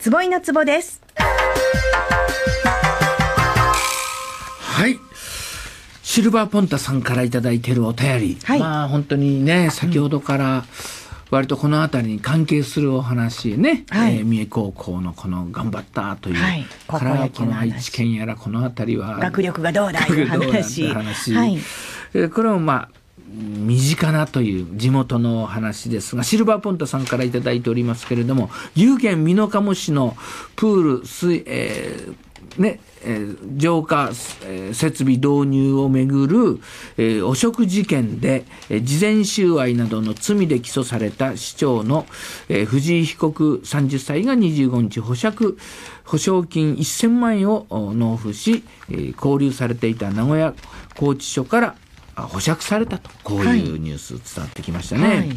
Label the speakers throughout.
Speaker 1: 坪井の坪です。はい。シルバーポンタさんから頂いてるお便り、はい、まあ本当にね先ほどから割とこの辺りに関係するお話ね、はいえー、三重高校のこの頑張ったという、はい、からこの愛知県やらこの辺りは学力がどうだいう話、はい、これもまあ身近なという地元の話ですが、シルバーポンタさんから頂いておりますけれども、岐阜県美濃加茂市のプール水、えー、ね、えー、浄化、えー、設備導入をめぐる、えー、汚職事件で、えー、事前収賄などの罪で起訴された市長の、えー、藤井被告30歳が25日保釈、保証金1000万円を納付し、えー、交留されていた名古屋拘置所から保釈されたとこういうニュース伝わってきましたね、はいはい、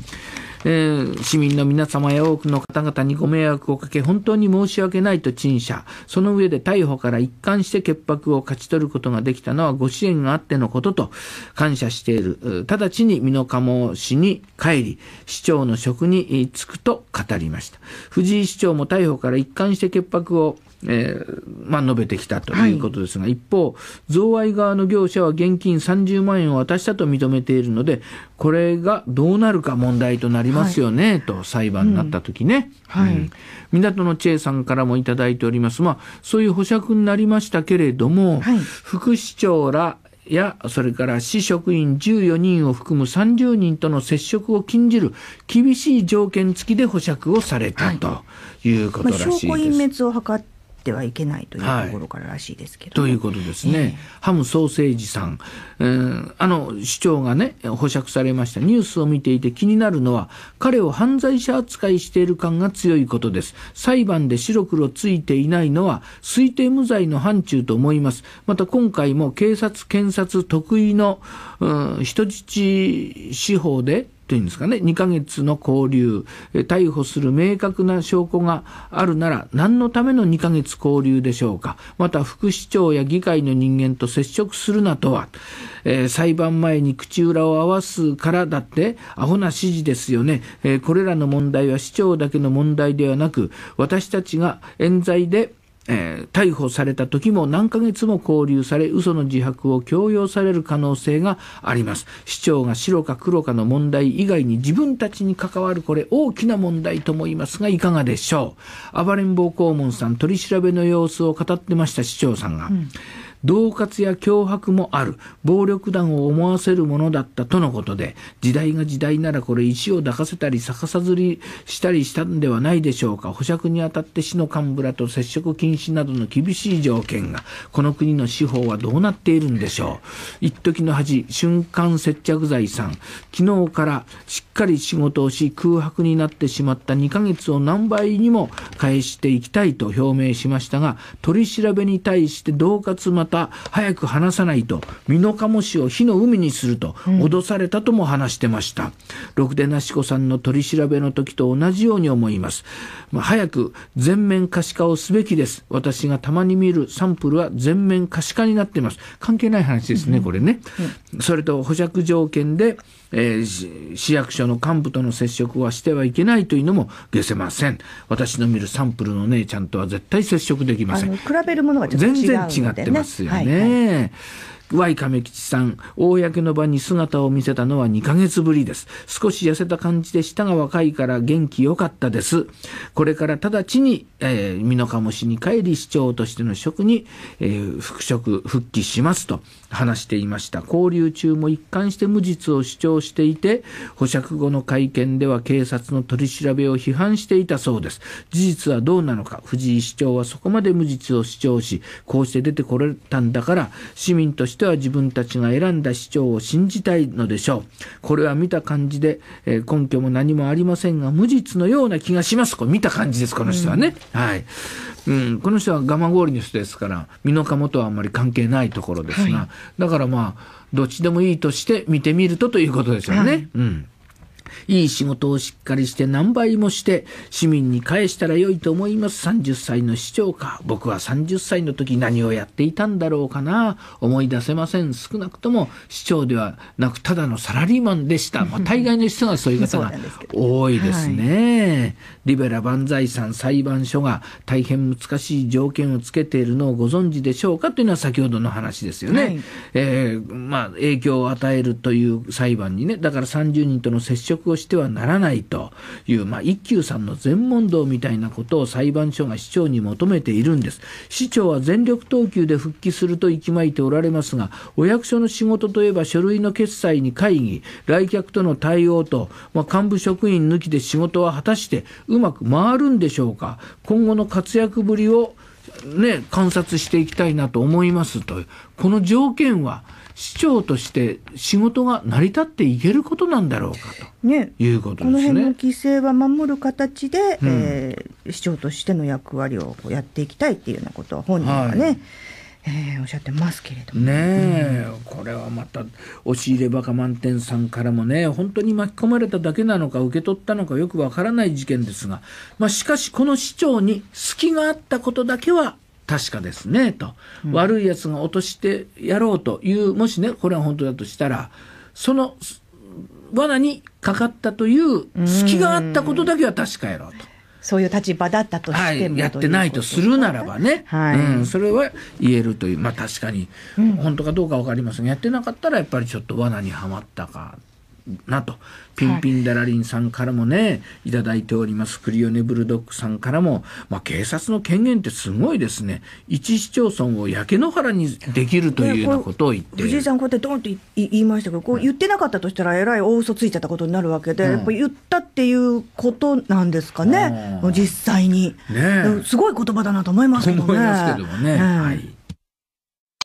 Speaker 1: えー、市民の皆様や多くの方々にご迷惑をかけ本当に申し訳ないと陳謝その上で逮捕から一貫して潔白を勝ち取ることができたのはご支援があってのことと感謝している直ちに美濃加茂市に帰り市長の職に就くと語りました藤井市長も逮捕から一貫して潔白をえーまあ、述べてきたということですが、はい、一方、贈賄側の業者は現金30万円を渡したと認めているので、これがどうなるか問題となりますよね、はい、と裁判になったときね、うんはいうん、港の知恵さんからもいただいております、まあ、そういう保釈になりましたけれども、副市長らやそれから市職員14人を含む30人との接触を禁じる厳しい条件付きで保釈をされたということらしいです。はいまあ、証拠隠滅を図っってはいけないというところかららしいですけど、はい、ということですね、えー、ハムソーセージさん、えー、あの市長がね保釈されましたニュースを見ていて気になるのは彼を犯罪者扱いしている感が強いことです裁判で白黒ついていないのは推定無罪の範疇と思いますまた今回も警察検察得意の、うん、人質司法でというんですかね、2ヶ月の交留、逮捕する明確な証拠があるなら、何のための2ヶ月交留でしょうか、また副市長や議会の人間と接触するなとは、えー、裁判前に口裏を合わすからだって、アホな指示ですよね、えー、これらの問題は市長だけの問題ではなく、私たちが冤罪で、えー、逮捕された時も何ヶ月も拘留され、嘘の自白を強要される可能性があります。市長が白か黒かの問題以外に自分たちに関わるこれ大きな問題と思いますがいかがでしょう。暴れん坊公文さん取り調べの様子を語ってました市長さんが。うん恫喝や脅迫もある暴力団を思わせるものだったとのことで時代が時代ならこれ石を抱かせたり逆さずりしたりしたんではないでしょうか保釈にあたって市の幹部らと接触禁止などの厳しい条件がこの国の司法はどうなっているんでしょう一時の恥瞬間接着剤さん昨日からしっかり仕事をし空白になってしまった2ヶ月を何倍にも返していきたいと表明しましたが取り調べに対して恫喝また早く話さないとノカモ氏を火の海にすると脅されたとも話してました、ろくでなし子さんの取り調べの時と同じように思います、まあ、早く全面可視化をすべきです私がたまに見るサンプルは全面可視化になっています関係ない話ですね、これね、それと保釈条件で、えー、市役所の幹部との接触はしてはいけないというのも下せません私の見るサンプルの姉ちゃんとは絶対接触できません比べるものが、ね、全然違ってますよね。はいはい Y 亀吉さん、公の場に姿を見せたのは2ヶ月ぶりです。少し痩せた感じで舌が若いから元気良かったです。これから直ちに、えー、美濃鴨市に帰り市長としての職に、えー、復職、復帰しますと話していました。交流中も一貫して無実を主張していて、保釈後の会見では警察の取り調べを批判していたそうです。事実はどうなのか、藤井市長はそこまで無実を主張し、こうして出てこれたんだから、市民としてしは自分たちが選んだ市長を信じたいのでしょう。これは見た感じで、えー、根拠も何もありませんが、無実のような気がします。これ見た感じです、この人はね。うん、はい。うん、この人はゴ蒲郡のスですから、美濃加茂とはあんまり関係ないところですが、はい、だからまあ、どっちでもいいとして見てみるとということですよね。はい、うんいい仕事をしっかりして何倍もして、市民に返したら良いと思います。30歳の市長か。僕は30歳の時何をやっていたんだろうかな。思い出せません。少なくとも市長ではなく、ただのサラリーマンでした。まあ、大概の人がそういう方が多いですね。はい、リベラ万歳さん裁判所が大変難しい条件をつけているのをご存知でしょうかというのは先ほどの話ですよね。はい、えー、まあ、影響を与えるという裁判にね、だから30人との接触職をしてはならないという、まあ、一休さんの全問答みたいなことを裁判所が市長に求めているんです。市長は全力投球で復帰すると息巻いておられますが、お役所の仕事といえば書類の決済に会議、来客との対応と、まあ、幹部職員抜きで仕事は果たしてうまく回るんでしょうか。今後の活躍ぶりをね、観察していきたいなと思いますという、この条件は、市長として仕事が成り立っていけることなんだろうかと、いうことですね。この辺の規制は守る形で、うん、えー、市長としての役割をやっていきたいっていうようなことは本人がね、はいえー、おっしゃってますけれどもねえ、うん、これはまた押し入れバカ満点さんからもね本当に巻き込まれただけなのか受け取ったのかよくわからない事件ですが、まあ、しかしこの市長に隙があったことだけは確かですねと、うん、悪いやつが落としてやろうというもしねこれは本当だとしたらその罠にかかったという隙があったことだけは確かやろうと。そういう立場だったとしても、はい、やってないとするならばね、はい、うん、それは言えるというまあ確かに、本当かどうか分かりませんが、うん、やってなかったらやっぱりちょっと罠にはまったかなとピンピンダラリンさんからもね、い、ただいておりますクリオネブルドックさんからも、まあ、警察の権限ってすごいですね一市町村を焼け野原にできるというようなことを言って藤井さんこうやってドっと言いましたけどこう言ってなかったとしたらえらい大嘘ついちゃったことになるわけで、うん、やっぱ言ったっていうことなんですかね、うん、実際に、ね、すごい言葉だなと思いますけどね。思いますけどもね、はい